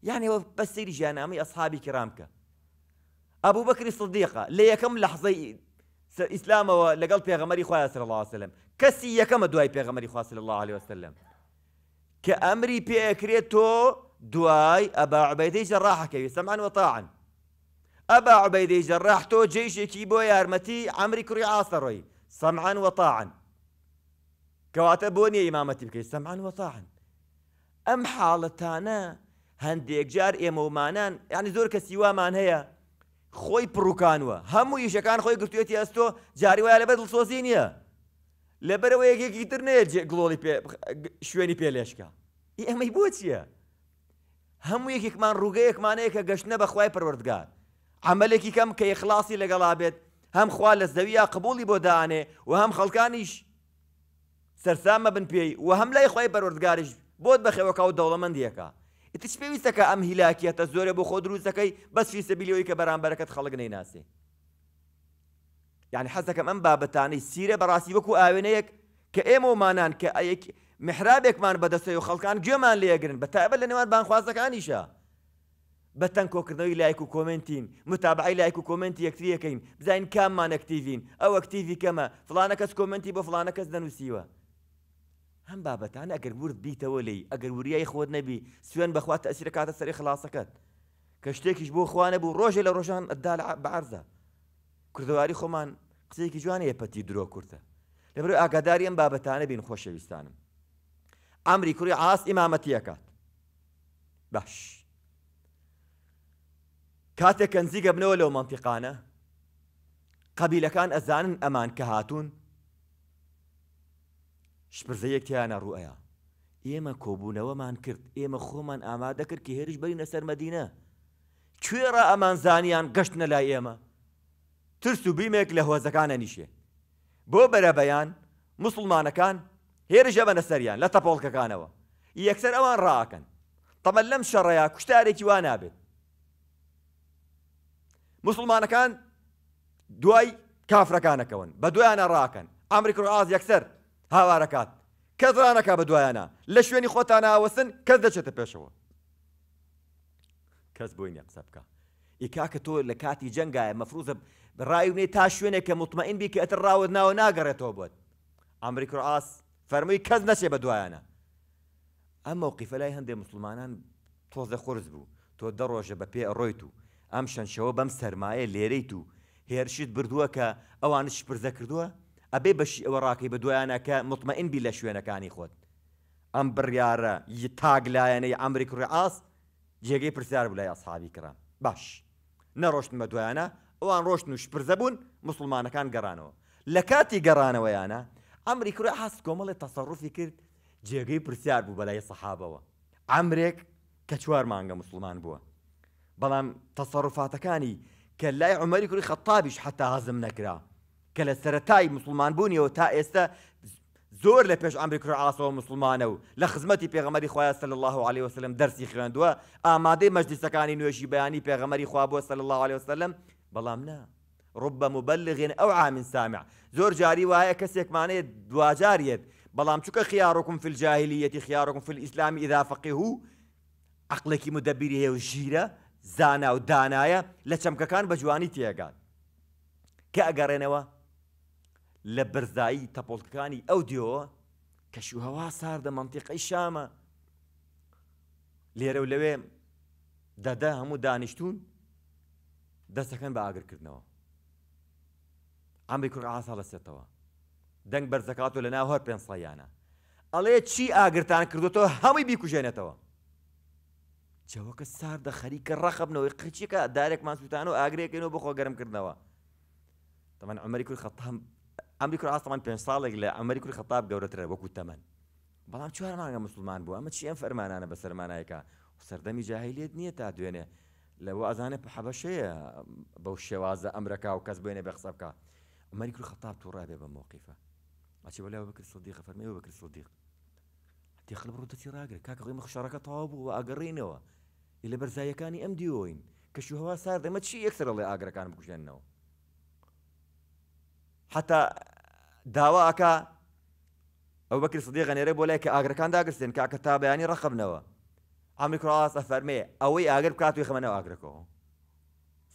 يعني هو بس يجي اصحابي كرامك ابو بكر الصديقة لي كم لحظة اسلام لقلت يا غمري خويا صلى الله عليه وسلم كسي يا كم دواي يا غمري صلى الله عليه وسلم كامري بيكريتو دواي ابا عبيدي جراحه كيف سمعا وطاعا ابا عبيدي جراحته جيش كيبو يا ارمتي عمري كري عاصري سمعا وطاعا كواتبوني امامتي بكي سمعا وطاعا ام حالتانا هەندێک جار ئێمەمانان ینی زۆر کەسی وامان هەیە خۆی پڕووکانوە هەموو ئیشەکان خۆی گرتوێتی ئەستۆ جاری وایە لە بەدڵ سۆسی نییە لەبەرەوە یەکێکی تر نەیە گڵۆڵی شوێنی پێلێشکە ئێمەی بۆ چییە؟ هەموو یەکێکمان ڕووگەیەکمانەیە کە گەشتە بەخوای پەروەردگار عملێکی کەم کە یخلاصی لەگەڵا بێت هەم خوا لە زەویە قبولی بۆ داانێ و هەم خەڵکانیش سەرسامە بن پێی و هەم لای خی پەروەردگاریش بۆت بەخێوەکە و دەوڵەمەندیەکە ئتیش پێویستەکە ئەم هیلاکیەتە زۆرە بۆ خۆ دروستەکەی بەسفی سەبیلیەوەی کە بەرامبەرەکەت خەڵک نەیناسی یعنی حەزەکەم ئەم بابەتانەی سیرە بەڕاستی وەکو ئاوێنەیەک کە ئێمەمانان کە محرابێکمان بەدەستی و خەڵکان گوێمان لێگرن بە تایبە لە نێوان بانخوازەکانیشە بە تەنگ کۆکردنەوەی لایک و کۆمنتین متابعی لایک و کۆمنتی یەکتریەکەین بزین کاممان ئەکتیڤین ئەو ئەکتیڤی کەمە فلانە کەس کۆمنتی بۆ فلانە کەس دەنووسیوە هم بابتان اگر ورد بیتەوە لی ئەگەر وریای خۆت نەبی سوێن بەخواتە ئەسیرە کاتە سەری خلاصەکەت کە بو بۆ خوانە بوو ڕۆژێ لە ڕۆژان ئەدا بەعرزە کردەواری خۆمان قسەیەکی جوانە یەپەتی درۆ کورتە لەبەر ئاگاداری ئەم بابەتانە بین خۆشەویستانم ئەمری عاص عاس ئیمامەتیەکات باش کاتێک کەنزیگە بنەوە لەو منتیقانە قەبیلەکان ئەزانن ئەمان کە هاتوون شپرزە یەکتیانە ڕوئەیە ئێمە کۆبوونەوەمان کرد ئێمە خۆمان ئامادە کرد کە هێرش بەرینە سەرمەدینە کوێڕە ئەمان زانیان گەشتنە لای ئێمە ترس و بیمێک لە هۆزەکانە نیشێ بۆ بەرەبەیان مسلمانەکان هێرشە بەنە سەریان لە تەپۆڵکەکانەوە یەکسەر ئەوان ڕاکەن تەمە لەم شەڕەیە کوشتارێکی وا نابێت مسلمانەکان دوای کافرەکانەکەون بە دویانە ڕاکەن ئەمریکا و ئاز یەکسەر هاوارەکات کەس ڕانەکە بە دوایانە لە شوێنی خۆتان ئاوەسن کەس دەچێتە پێشەوە کەس بۆی نیە قسە بکە ئیکا کە تۆ لە کاتی جەنگایە مەفروزە ڕایونێ تا شوێنێک کە مطمئین بی کە ئەتر ڕاوت ناوە ناگەڕێتەوە بۆت ئەمریکا ئاس فەرمووی کەس نەچێ بە دوایانە ئەم مووقیفە لای هەندێک مسلمانان تۆزە خورز بوو تۆ دەڕۆژە بە پێ ڕۆیت و ئەم شەنشەوە بەم سەرمایە لێرەیت و هێرشیت بردووە کە ئەوانش پرزە کردووە ئەبێ بەشی ئەوە ڕاکەی بە دوایانەکە مطمئینبی لە شوێنەکانی خۆت ئەم بڕیاە ی تاگلایەنەی ئەمریک ڕعاس جێگەی پرسیار بلای ئاسحابی کرا باش نەڕۆشتن بە دوایانە ئەوان ڕۆشتن و شپرزە بوون مسلمانەکان گەڕانەوە لە کاتی گەڕانەوەیانە ئەمریکرە حست کۆمەڵی تەسەڕوفی کرد جێگەی پرسیار بوو بەلای سەحابەوە ئەمرێک کە چوار مانگە مسلمان بووە بەڵام تەسەڕفاتەکانی کە لای عمەری کوری خەتابیش حتا هەزم نەکرا کل سرتای مسلمان بونی و تا ئێستا زۆر لە پێش ئەمریکر ئاسەوە مسلمانە و خواه خزمەتی الله علیه و سلم درسی خواند و آماده ئامادەی مەجلیسەکانی نوشی بیانی پیغمبری خوا بۆ سل الله عليه وسلم بەڵام نه رب مبلغ او عام سامع زور جاری و های کسی وایە کەسێکمانەیە دواجارێت بەڵام چکە خیارۆکم فجاهلیەتی خیارۆکم فل الاسلام اذا هو عقلێکی کی هێ و ژیرە زانا و دانایە لە کان بجوانی جوانی که اگر ئەگەڕێنەوە لە بەرزایی تەپۆڵکەکانی ئەو دیۆ کەشوهوا ساردە منتیقی شامە لێرە و لەوێ دەدە هەموو دانیشتون دەستەکەن بە ئاگرکردنەوە ئەمری کوڕ ئاسا دەسێتەوە دەنگ بەرزەکات و لە ناو هەر پێنج ساڵیانە ئەڵێ چی ئاگرتان کردوەوە هەمووی بیکوژێنێتەوە جەوەکە ساردە خەریکە ڕەخەبنەوەی قچیکە دارێکمان سووتان و ئاگرێکەوە بۆ خۆ گەرمکردنەوە تەمان ئەمریکل خەتەم ئەم بیکر بين صالح لا لە ئەمریک خطاب خەتاب گەورەترە وكو تمن بلام شو مانگە مسلمان بوو ئەمە چیان فەرمانانە بە سەرمانایەکە سەردەمی جاهیلێت نییە تا دوێنێ لەوە ئەزانێ حەبەشەیە بەو شێوازە ئەمریکا و کەس بێنێ بە قسە بکە ئەمریک و خەتاب تووڕابێ بە مۆقیفە ئەچی بەلاو بکرد سڵدیق فەرمیەوە بکرد سڵدیق تێخل بڕوتەتی ڕاگر کاکە ڕێمە الا تەواو كاني ئاگەڕینەوە لە بەرزایەکانی ئەم دیۆین ما ساردەمە اكثر الله لێ كان بکوژێنەوە حتا داوا ئەکا ئەو بەکر سدی غەنێرە بۆ لای کە ئاگرەکان داگرستێن کاکە تا بەیانی ڕخبنەوە ئەمریکڕاست ئەفەرمێ ئەوەی ئاگەر بکات توی خەمەنەوە ئاگرەکەەوە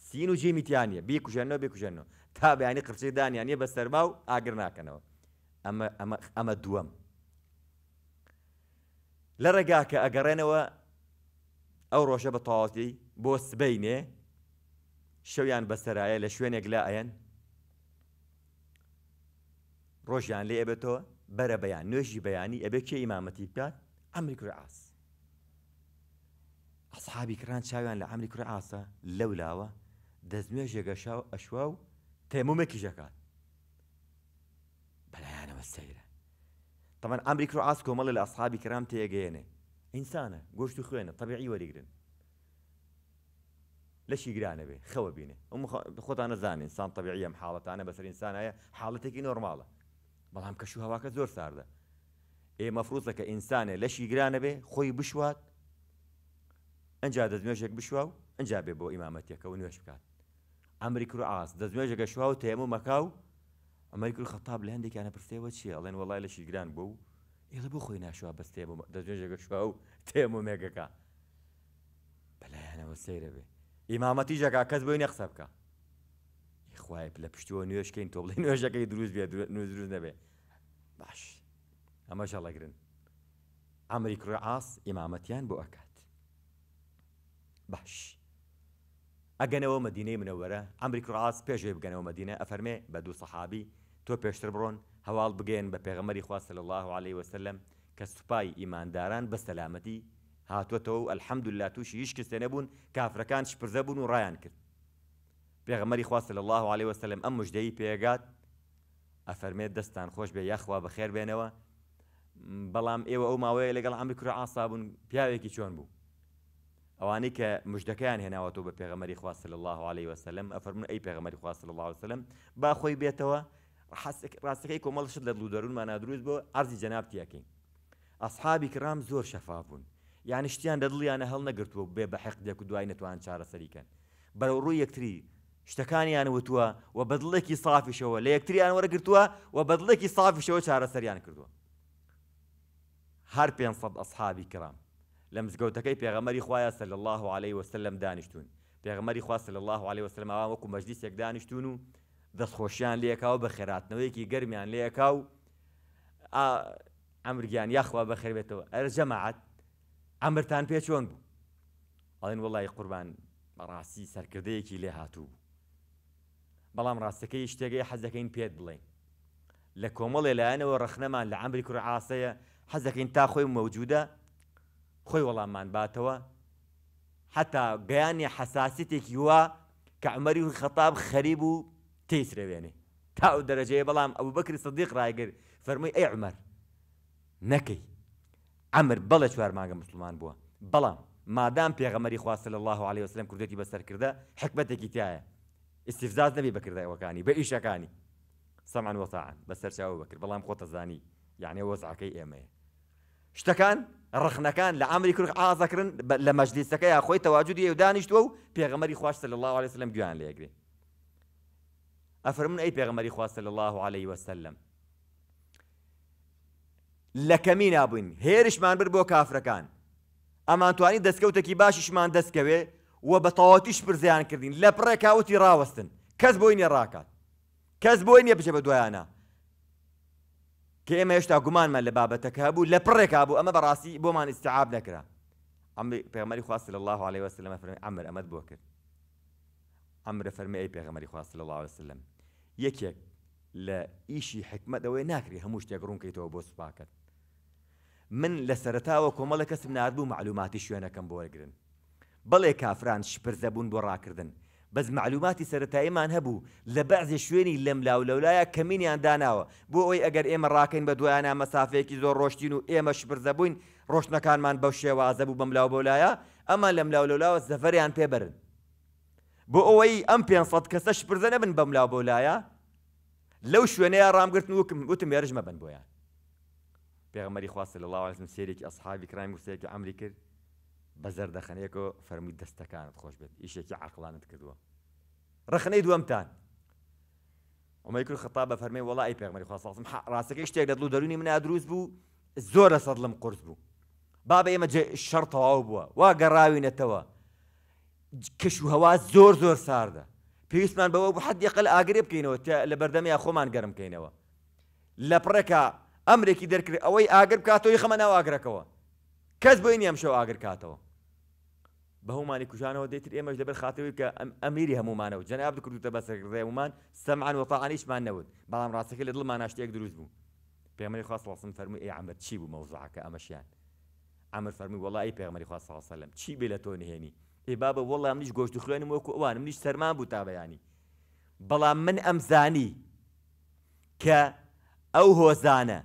سین و جێمیتیانە بیکوژێنەوە بکوژێنەوە تا بەیانی قرچی دانیانە بە سەرما و ئاگر ناکەنەوە ئەمە دووەم لە ڕێگا کە ئەگەڕێنەوە ئەو ڕۆژە بە تەواتی بۆ سبینێ شەویان بەسەرایە لە شوێنێک لا ئەەن روجان لي ابتو برا بيان نوجي بياني ابي كي امامتي بيات عمري كرعاس اصحابي كران شاوان لعمري كرعاسا لولاوا دزمي جيغا شاو اشواو تيمومي كي جاكات بلا يعني مستيرا طبعا عمري كرعاس كومالي لاصحابي كرام تيجيني انسانة قوشتو خوينة طبيعي وليقرن ليش يقرانا به خوا ام خو انا زاني انسان طبيعي حالته انا بس الانسان هي حالتك نورماله بەڵام کەش و هەواکە زۆر ساردە ئێمە فرۆزە کە ئینسانێ لەشی گرانە بێ خۆی بشوات ئەنج دەزمێژێک بشوا و ئەنج بێ بۆ ئیمامەتەکە و نوێش بکات ئەمریکر و ئاس دەزمێژێکە شوا و تێمە مەکاو ئەمریکر و خەتاب لە هەندێکیانە پرسێەوە چیە ئەڵێن وڵای لەشی گران بوو و ئێڵە بۆ خۆی ناشوا بەستێ دەزمێژێکە شوا و تێم و مێگەکە بەلایەنەوە سەیرە بێ ئیمامەتی ژەکە کەس بۆی نەخسە بکە خخوای لە پشتیوە نوێشکەین تۆ بڵێ نوێژەکەی دروست بێ دروست نەبێ باش ئەمە شەڵەگرن ئەمریکڕ ئاس ئیمامەتیان بۆ ئەکات باش ئەگەنەوە مدینەی منەوەرە ئەمریکڕاز پێشێ بگەنەوە مدینە ئەفەرمێ بە دوو سەحابی تۆ پێشتر بڕۆن هەواڵ بگەن بە پێغەمەری خواست لە الله عليه وسلم کە سوپای ئیمانداران بە سەلامەتی هاتوەتەوە ئەلحەمدللا تووشی هیچ کەسێ نەبوون کافرەکان شپرزە بوون و ڕایان کرد پێغەمەری خواست لە الله عليه وسلم ئەم مژدەی پێگات ئەفەرمێت دەستان خۆش بێ یاخوا بە خێر بێنەوە بەڵام ئێوە ئەو ماوەیە لەگەڵ ئەمری کورە ئاسابوون پیاوێکی چۆن بوو ئەوانەی کە مژدەکەیان هێناوەەوە بە پێغەمەری خواست لە الله عليه وسلم ئەفەرمون ئەی پێغەمەری خواست لە الله وسلم با خۆی بێتەوە ڕاستەکەی کۆمەڵشت لە دوو دەروونمانە دروست بۆ ئەرزی جەنابتیەکەین ئەسحابی کرام زۆر شەفابوون یان شتیان دە دڵیانە هەڵ نەگرتووە بێ بە حەق دێک و دوای نەتوان چارەسەریکەن بەرەو ڕووی یەکتری شتەکانیان وتووە و بەدڵێکی سافیشەوە لە یەکتریان وەرەگرتووە و بەدڵێکی سافیشەوە چارەسەریان کردووە هەر 500 ئەسحابی کرام لە مزگەوتەکەی پێغەمەری خوایە سەل الله عليه وسلم دانیشتون پێغەمەری خوا سەل الله عليه وسلم ئەوان وەکو مەجلیسێک دانیشتون و دەستخۆشیان لێکاوە بە خێراتنەوەیەکی گەرمیان لێکا و ئەمرگیان یاخوا بەخێبێتەوە ئەرجەمەعات ئەمرتان پێ چۆن بوو ئەڵێن وڵی قوربان بەڕاستی سەرکردەیەکی لێ هاتوو بوو بەڵام ڕاستەکەی شتێگەی حەزەکەین پێت بڵێ لە کۆمەڵێ لایەنەوە ڕخنەمان لە ئەمریک و عاسەیە حەزەکەین تا خۆی مەوجودە خۆی وەڵاممان باتەوە حتا گەیانی حەساسیتێکی وە کە ئەمەری و خەتاب خەریب و تیسرەوێنێ تا ئەو دەرەجەیە بەڵام ئەو بکری سەدیق ڕایگر فەرمەی ئەی عمەر نەکەی ئەمر بەڵە چوار مانگە مسلمان بووە بەڵام مادام پێغەمەری خواستە لە الله عليه وسلم کردێتی بەسەر کردە حکمەتێکی تایە ئیسیفزاز نەبی بەکردایەوەەکانی بە ئیشەکانی سەمان وەساان بە سەرچاو بکرد بەڵام خۆتە زانی یعنی وەزعەکەی ئێمەیە شتەکان ڕخنەکان لە ئامری کوڕ ئازەکردن لە مەجلیسەکە یا خۆی تەواجدی ئێدانیشتوە و پێغەمەری خواشتە لە الله عليه وسلم گویان لێگرێ ئەفرمون ئەی پێغەمەری خواستە لە الله عليه وسلم لە کەمی نابووین هێرشمان بر بۆ کافرەکان ئەمانتوانی دەستکەوتێکی باشیشمان دەستکەوێ و بە تەواوتیش پرزیان کردین لە پڕێکاوتی ڕاوەستن کەس بۆی نیە ڕاکات کەس بۆی نیە بچێ بە دوایانە کە ئێمە هێشتا گومانمان لە بابەتەکە هەبوو لە پڕێکا بوو ئەمە بەڕاستی بۆمان استیعاب نەکرا ئەم پێغمەری خواست الله عليه وسلم فەرمی ئەمر ئەمەد بۆ کرد ئەمرە فەرمی ئەی پێغمەری خواست لە الله وسلم یەکێک لا ايشي حكمة دوي ناكري هموش تيقرون كي توبو سوپاکەت من لە سەرتاوە کۆمەڵە کەسم معلوماتي معلوماتی شوێنەکەم بۆرەگرن بەڵێ کافران شپرزە بوون بۆ ڕاکردن بەس معلوماتی سەتایمان هەبوو لە بەعزی شوێنی لەم لاولەولایە کەمینیان داناوە بۆ ئەوی ئەگەر ئێمە ڕاکەین بە دوایانە مەسافەیەکی زۆر ڕۆشتین و ئێمە شپرزە بووین ڕۆشنەکانمان بەو شێوازە بوو بەم لاو بۆلایە ئەمە لەم لاولەولاوە زەفەریان پێبرن بۆ ئەوەی ئەم 500 کەسە شپرزە نەبن بەم لاو بۆلایە لەو شوێنەیە ڕامگرتن وکم وتم ێرجمە بن بۆیان پێغمەری خواست لە لاوازم سێرێکی ئەسحابی کرایم وسەیەکی ئەمریکرد بە زەردەخەنەیەک و فەرمی دەستەکانت خۆش بێت ئیشێکی عقلانت کردووە ڕخنەی دووەمتان ئەمەیکر خەتا بە فەرمی وڵی پێغمەری خواستم ڕاستەکەی شتێک دەدڵ دەرونی منە دروست بوو زۆر لە سەد لەم قرس بوو بابە ئێمە شەڕ تەواو بووە وا گەڕاوینەتەوە کەش و هەوا زۆر زۆر ساردە پێویستمان بەوە بە حد یقل ئاگرێ بکەینەوە لە بەردەمیا خۆمان گەرم بکەینەوە لە پڕێکە ئەمرێکی دەرکرد ئەوەی ئاگر بکاتەوەی خەمە ناو ئاگرەکەەوە کەس بۆی نیەم شەو ئاگر کاتەوە بەهمانی کوژانەوە دەیتر ئێمەش لەبەر خاتەوەی کە ئەمیری هەمومانەوە جەناب کردوتە بەسەرڕێومان سەمان وەتەعاانیشمان نەوت بەڵام ڕاستەکە لە دڵمان ناشتێک دروست بوو پێمەری خواست لەسم فەرمو ئێ ئەمر چی بوو مەوزعکە ئەمەشیان ئەمر فەرمی وڵی پێغمەری خواست ساڵسەلم چی بێ لە تۆ نهێنی ئێ بابە وەڵام نیش گۆشت خوێنم وەکو ئەوانم نیش سەرمان بوو تا بەیانی بەڵام من ئەمزانی کە ئەو هۆزانە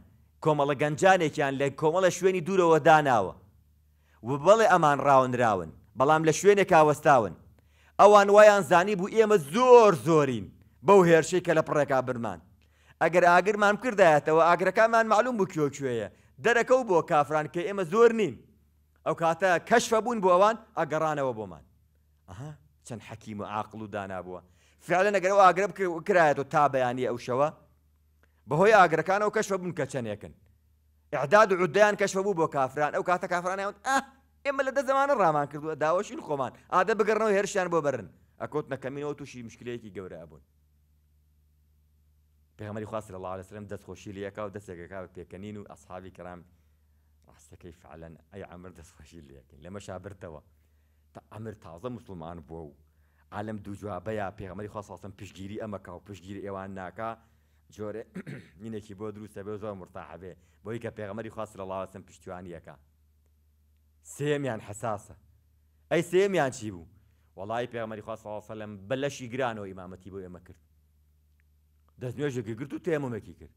کۆمەڵە گەنجانێکیان لە کۆمەڵە شوێنی دوورەوە داناوە و بەڵێ ئەمان ڕاونراون بەڵام لە شوێنێکا وەستاون ئەوان وایان زانی بوو ئێمە زۆر زۆرین بەو هێرشەی کە لە پڕێکا برمان ئەگەر ئاگرمان کردایەتەوە ئاگرەکانمان معلوم بوو کیۆکوێیە دەرەکەو بۆ کافران کە ئێمە زۆر نین ئەو کاتە کەشفە بوون بۆ ئەوان ئەگەڕانەوە بۆمان ئەها چەند حەکیم و عقل و دانابووە فعلە نەگەرەوە ئاگرە کرایەتەوە تا بەیانی ئەو شەوە بەهۆی ئاگرەکانەوە کەشفە بوون کە چەندێکن ئەعداد و عودیان کەشفە بوو بۆ کافران ئەو کاتە کافرانیان ئە ئێمە لە دە زمانە ڕامان کردووە داوەشین خۆمان ئادە بگەڕنەوە هێرشیان بۆ بەرن ئەکۆت نەکەمینەوە تووشی مشکلەیەکی گەورە بوون پێغمەری خواست لە الله لەسرم دەستخۆشی لەکە و دەستێکەکە بە پێکەنین و ئەسحابی کرام ڕاستەکەی فعلەن ئەی ئەمر دەستخۆشی لەکەین لەمە شابرتەوە تا ئەمر تازە مسلمان بووە و عالم دوو جوابەیە پێغمەری خواستم پشتگیری ئەمەکە و پشتگیری ئێوان ناکە جۆرە نینێکی [coughs] بۆ دروستە بێ زۆر مرتاحبێ بۆی کە پێغمەری خواست لە الله لەسم پشتیوانیەکە سێمیان حساسە ئەی سێمیان چی بوو وڵی پێمەری خواستڵ لەم بەلەشی گرانەوە ئیمامەتی بۆ ئێمە کرد دەستنوێژێکی گرت و تێمەمەکی کرد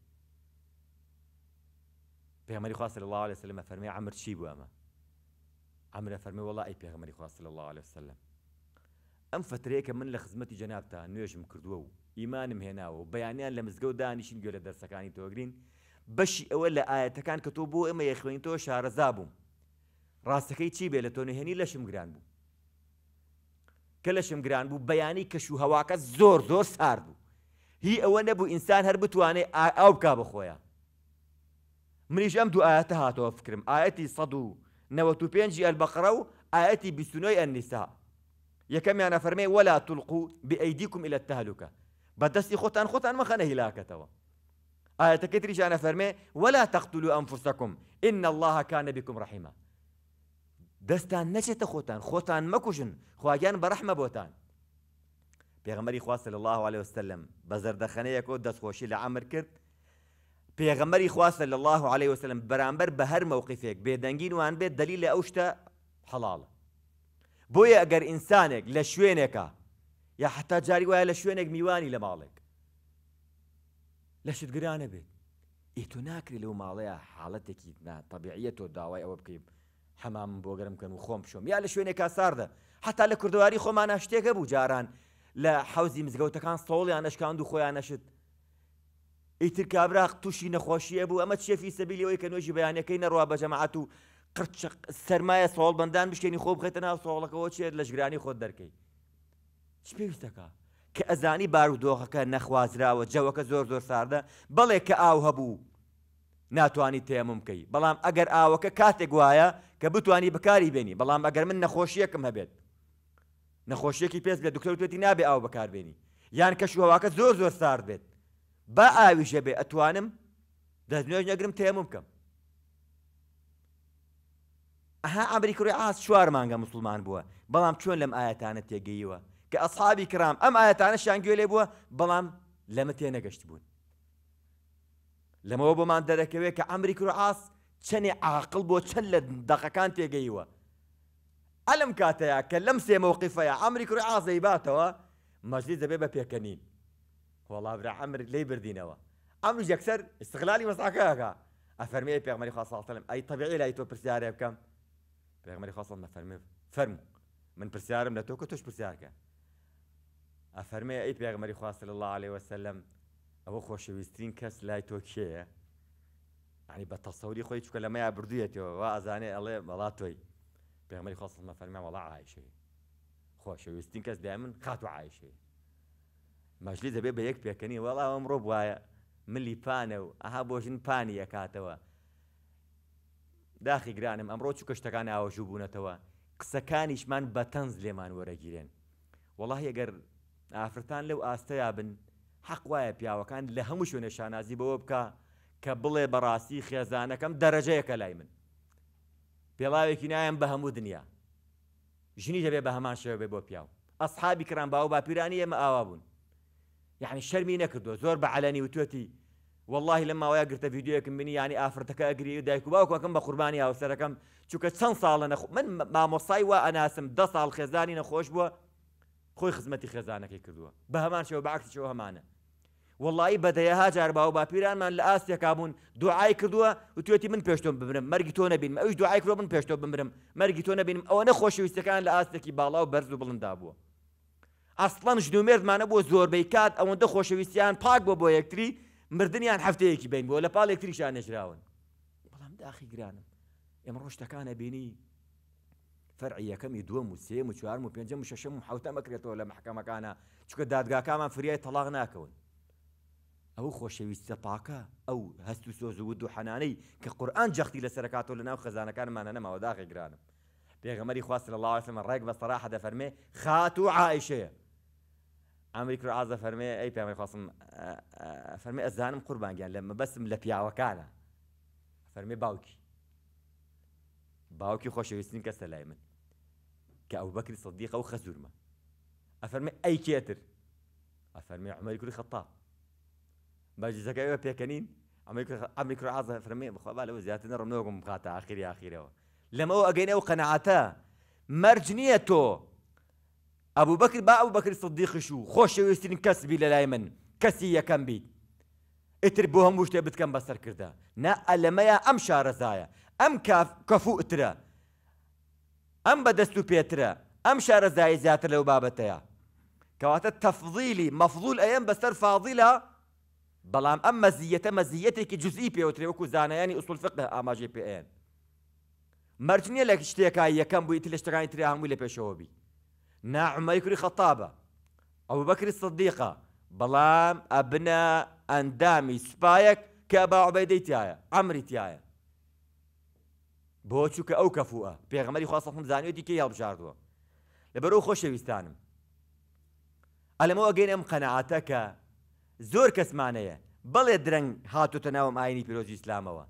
پێمەری خواست لە الله لەسلمە فەرمی ئەمر چی بوو ئەمە ئەمرە فەرمی وڵی ئەی پێغمەری خواست لە الله لەسلم ئەم فترەیە کە من لە خزمەتی جەنابتا نوێژم کردووە و ئیمانم هێناوە و بەیانیان لە مزگە و دانیشین گوێ لە دەرسەکانی تۆگرین بەشی ئەوە لە ئاەتەکان کە تۆ بۆ ئەمە یەخوێن تۆ شارەزا بووم ڕاستەکەی چی بێ لە تۆنهێنی لەشم گران بوو کە لەشم گران بوو بەیانی کەش و هەواکە زۆر زۆر سارد بوو هی ئەوە نەبوو ئینسان هەر بتوانێت ئاو بک بەخۆیان منیش ئەم دوو ئاەتە هاتەوە فکرم ئاەتی سەد و نەوە و پێنجی ئەلبەقڕە و ئاەتی بیستنۆی ئەنیسا یەکەمیانە فەرمێ وەلا تولقو بئیدیکم إلى التهلكة بەدەستی خۆتان خۆتان مەخەنە هیلاکەتەوە ئاەتەکە تریژانە فەرمێ وەلا تەقتلوا أنفسكم إن الله كان بكم رحيما دەستان نەچێتە خۆتان خۆتان مەکوژن خواگیان بەرەحمە بۆتان پێغمەری خواست لە الله عليه وسلم بە زەردەخەنەیەکۆ دەستخۆشی لە ئامر کرد پێغەمەری خواستە لە الله عليه وسلم بەرامبەر بە هەر مەوقیفێک بێدەنگین وان بێت دلیل لە ئەو شتە حەڵاڵە بۆیە ئەگەر ئینسانێک لە شوێنێکە یا حتا جاری وایە لە شوێنێک میوانی لە ماڵێک لە شتگرانە بێت ئیتۆ ناکری لەو ماڵەیە حاڵەتێکی ناتەبیعە تۆ داوای ئەوە بکەیم حەمام بۆ گەرم کەم و خۆم بشۆم یا لە شوێنێک کاساردە حتا لە کوردواری خۆمانە شتێکە بوو جاران لە حوزی مزگەوتەکان سۆڵیان نشکاند و خۆیان نەشت ئیتر کابراق تووشی نەخۆشیە بوو ئەمە شێفی سەبیلیەوەی کە نوێژی بەیانەکەی نەڕوا بەجەماعات و قرچ سرمایە سوڵ بەندان بشکێنی خۆ بخێتە ناو سوڵەکەەوە چێت لە ژگرانی خۆت دەرکەی چ پێویستەکە کە ئەزانی بارودۆخەکە نەخوازراوە جەوەکە زۆر زۆر ساردە بەڵێ کە ئاو هەبوو ناتوانانی تێمم بکەی بەڵام ئەگەر ئاوەکە کاتێک وایە کە بتانی بەکاری بێنی بەڵام ئەگەر من نەخۆشیەکم هەبێت نەخۆشیەکی پێست بێت دکتۆرتێتی نابێ ئاو بەکاربێنی یان کەشواواکە زۆر زۆر سار بێت با ئاویژە بێ ئەتوانم دەستنوێژ نەگرم تێمم بکەم ئەها ئەمریکڕی ئاس چوار مانگە مسلمان بووە بەڵام چۆن لەم ئاەتانە تێگەییوە کە ئەسحابی کرام ئەم ئاەتانە شانگوێ لێ بووە بەڵام لەمە تێ نەگەشت بوون لەمەوە بۆمان دەرەکەوێت کە ئەمریک و ئاس چەنێ عاقل بۆ چەند لە دەقەکان تێگەیوە ئەلم کاتەیە کە لەم سێ مووقفەیە ئەمریک و ئازەی باتەوە مەجلی دەبێت بە افرمي وڵاورا ئەمرت خاص صلى الله عليه وسلم اي طبيعي لا خاصڵم ئەی تەبیعی لای تۆ خاص صلى الله عليه وسلم فەرمو من پرسیارم لە تۆ کە تۆش پرسیارکە ئەفەرمێ ئەی خاص صلى الله عليه وسلم ئەوە خۆشەویستترین کەس لای تۆ کێە ینی بە تەسەوری خۆی چکە لەمەیا بردوێتەوە وا ئەزانێ ئەڵێ بەڵات تۆی پێمەری خۆسمە فەرمی وڵا عیشەی خۆشەویستین کەس دای من خات و عیشەی مەژلی دەبێ بە یەک پێکەنی وەڵا ئەمڕۆ وایە ملی پانە و ئەها بۆژن پانی یەکاتەوە داخی گرانم ئەمڕۆ چوو کەشتەکان ئاوەژوو بوونەتەوە قسەکانیشمان بەتەنز لێمان وەرەگیرێن وەڵاهی ئەگەر ئافرەتان لەو ئاستەیا بن حەق وایە پیاوەکان لە هەموو شوێنە شانازی بەوە بکە کە بڵێ بەڕاستی خێزانەکەم دەرەجەیەکە لای من پێڵاوێکی نایەن بە هەموو دنیا ژنی دەبێ بە هەمان شێوە بێ بۆ پیاو ئەسحابی کران باو باپیرانی ئێمە ئاوا بوون یعنی شەرمی نەکردووە زۆر بە علەنی وتوەتی واللهی لە ماوەیە گرتە یددیوەکەم منی ینی ئافرەتەکە ئەگری و دایک و باوکەکەم بە قوربانی هاوسەرەکەم چووکە چەند ساڵە نەخ من مامۆسای وا ئەناسم ده ساڵ خێزانی نەخۆش بووە خۆی خزمەتی خێزانەکەی کردووە بە هەمان شەوە بەعکسەوە هەمانە وڵی بەدەیە هاجار باو باپیرانمان لە ئاستێکا بوون دوعای کردووە و توێتی من پێشتۆم ببرم مەرگی تۆ نەبین ئەوش دوعای کرۆ من پێشتۆ بمرم مەرگی تۆ نەبینم ئەوە نەخۆشەویستەکان لە ئاستێکی باڵا و بەرز و بڵندا بووە ئەسڵەن ژنومێردمانە بۆ زۆربەی کات ئەوەندە خۆشەویستیان پاک بۆ بۆ یەکتری مردیان هەفتەیەکی بین بۆ لە پاڵێکتریشان نێژراون بەڵام داخی گرانم ئێمە ڕۆشتەکانە بینی فەرعی یەکەمی دووەم و سێم و چوارم و پێنجم و شەشم و حوتە مەکرێتەوە لە مححکەمەکانە چکە دادگاکامان فریای تەلاغ ناکەون او خوشي پاکا او هستو سوز ود حناني ک قران جختي لسركاتو لنا خزانه كان مانا نما وداغ قران پیغمبري خوا الله عليه وسلم راق بصراحه ده فرمي خاتو عائشه امريك رو عزه فرمي اي پیغمبري خوا فرمي ازانم قربان گان لما بس ملپيا وكالا فرمي باوكي باوكي خوشي ك سليمان ك ابو بكر الصديق او خزرمه افرمي اي كيتر افرمي عمر يقول خطاب باجي زكاي بيا كانين عمي كرا عمي كرا عظا فرمي بخوا بالا وزيات نرم نوغم بخاتا اخير يا اخير او لما او اجينا او قناعاتا مرجنيتو ابو بكر با ابو بكر الصديق شو خوش يستن كسبي للايمن كسي يا كان اتربوهم وش تبت كان بسر كردا نا لما يا ام شار زايا ام كاف كفو اترا ام بدستو بيترا ام شار زايا زيات لو بابتا يا كواتا تفضيلي مفضول ايام بسر فاضله مزيته ئەم مەزیەتە مەزیەتێکی جزئی پێوترێ وەکو زانایانی اصول فقه ئاماژێ پێیان مەرج نییە لە شتێکا یەکەم بووی لە شتەکانی تری هەمووی لە پێشەوە بی ناعمەیکری خەتابە ئەو بەکری سەدیقا بەڵام ئەبنە ئەندامی سوپایەک کە باعبەدەی تایە ئەمری تایە بۆ چووکە ئەو کەفوە پێغمەری خواستم زانێتی کە هەڵبژاردووە لەبەرەوە خۆشەویستانم ئەلەمەوە اجين ام قناعتك زۆر کەسمانەیە بەڵێ درەنگ هاتوتە ناوم ئاینی پیرۆزی ئسلامەوە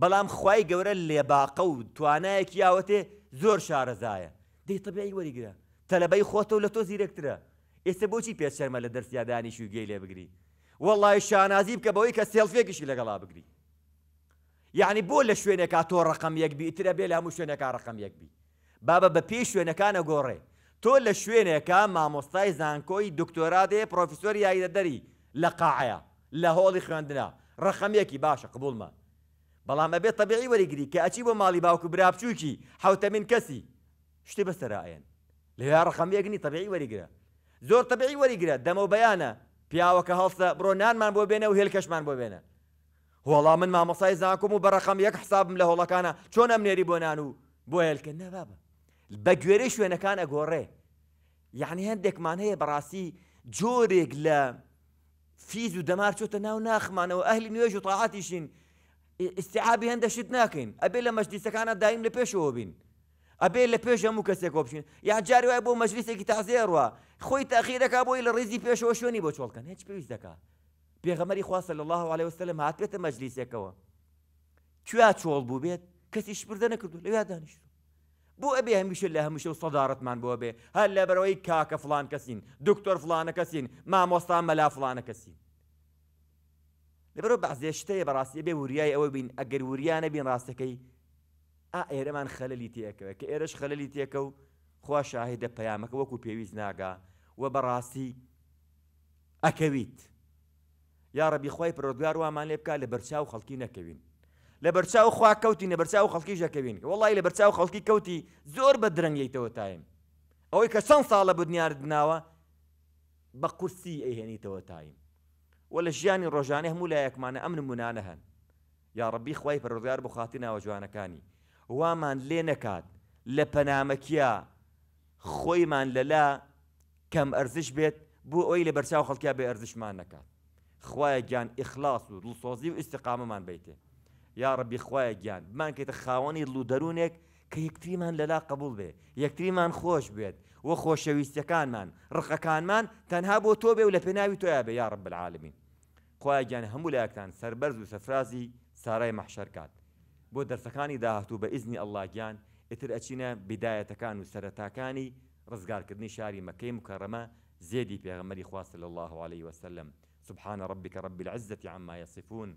بەڵام خی گەورە لێباقە و توانایەکی یاوەتێ زۆر شارەزایە دەی تەبیایی وەریگرە تەلەبەی خۆتە و لە تۆ زیرەکترە ئێستا بۆچی پێشەرمە لە دەرسیادانی شوگەی لێ بگری وەڵی شانازی بکە بەوەی کە سێلفێکیشی لەگەڵا بگری یعنی بۆ لە شوێنێکا تۆ ڕقم یەکبی ترە بێ لە هەموو شوێنەکە ڕقم یەکبی بابە بە پێی شوێنەکانە گۆڕێ تۆ لە شوێنێکە مامۆستای زانکۆی دکتۆرا دێ پرۆفیسۆری یایدە دەری لە قاعەیە لە هۆڵی خوێندنا ڕخەمەکی باشە قبولمە بەڵام ئەبێت تەبیعی وەریگری کە ئەچی بۆ ماڵی باوکو برابچووکی حوتە من کەسی شتی بەسەرائێن لە ڕخەمەکنی تەبیعی وەریگرە زۆر تەبیعی وەریگرە دەمە بەیانە پیاوەکە هەڵسە بڕۆ نانمان بۆ بێنە و هێلکەشمان بۆ بێنە وەڵام من مامەسای زانکۆم و بەڕقم یەک حسابم لە هۆڵەکانە چۆن ئەمنێری بۆ نان و بۆ هێلکە نەبابە بە گوێرەی شوێنەکان ئەگۆڕێ یعنی هەندێکمان هەیە بەڕاستی جۆرێک لە فيزو دمار شو تناو ناخ معنا واهلي نيجو طاعاتي شين استعابي هندا شد ناكن ابي لما مجلس سكانة دايم لبيشو بين ابي لبيشو مو كسيك اوبشن يا جاري وابو مجلس كي تعزيروا خوي تاخيرك ابو الى رزي بيشو شوني بوش ولكن هيك بيش دكا بيغمري خوا صلى الله عليه وسلم هات بيت مجلس يكوا شو اتشول بو بيت كسيش بردنا كردو لو دانش بۆ ئەبێ هەمیشە لە هەمیشە و سەدارەتمان بۆ بێ هەر لە بەرەوەی کاکە فلان کەسین دکتۆر فلانە کەسین مامۆستا مەلا فلانە کەسین لەبەرەوە بەعزیێشتەیە بەڕاستی بێ وریای ئەوە بین ئەگەر وریانە بین ڕاستەکەی ئا ئێرەمان خەلەلی تێکەوە کە ئێرەش خەلەلی تێکە و خوا شاهدە پەیامەکە وەکو پێویست ناگا و بەڕاستی ئەکەویت یا ڕەبی خی پرۆگار وامان لێ بکە لە بەرچاو خەڵکی نەکەوین لە بەرچاو خوا کەوتی نە بەرچاو خەڵکی ژەکەوین وڵی لە بەرچاو خەڵکی کەوتی زۆر بە درەنگیتەوە تایم ئەوەی کە چەند ساڵە بە دنیارد ناوە بە قورسی ئەیهێنیتەوە تایم و لە ژیانی ڕۆژانە هەموو لە یەکمانە ئەم نمونانە هەن یا ڕبی خی پەرۆزگار بۆ خاتی ناوە جوانەکانی وامان لێ نەکات لە پەنامەکیە خۆیمان لەلا کەم ئەرزش بێت بۆ ئەوی لە بەرچاو خەڵکیا بێ ئەرزشمان نەکات خوایە گیان ئیخلاص و دڵسۆزی و ئیسقامەمان بیتێ یا ربي خخوایە گیان بمانکەێتە خاوەنی دلو و دەروونێک کە یەکتریمان للا قبول بێ خوش خۆش وخوش وە خۆشەویستەکانمان ڕخەکانمان تەنها بۆ تۆ بێ توبه ولا پێناوی توبه يا یا العالمين العالمین جان گیان هەموو لایەکتان سربرز و سەفرازی سارای مەحشەرکات بۆ دەرسەکانی داهاتوو بە ئیزنی ئەللا گیان ئتر ئەچینە بدایەتەکان و رزقار ڕزگارکردنی شاری مەکەی مكرمة زيدي خواه صلى الله عليه وسلم سبحان ربك رب العزة عما يصفون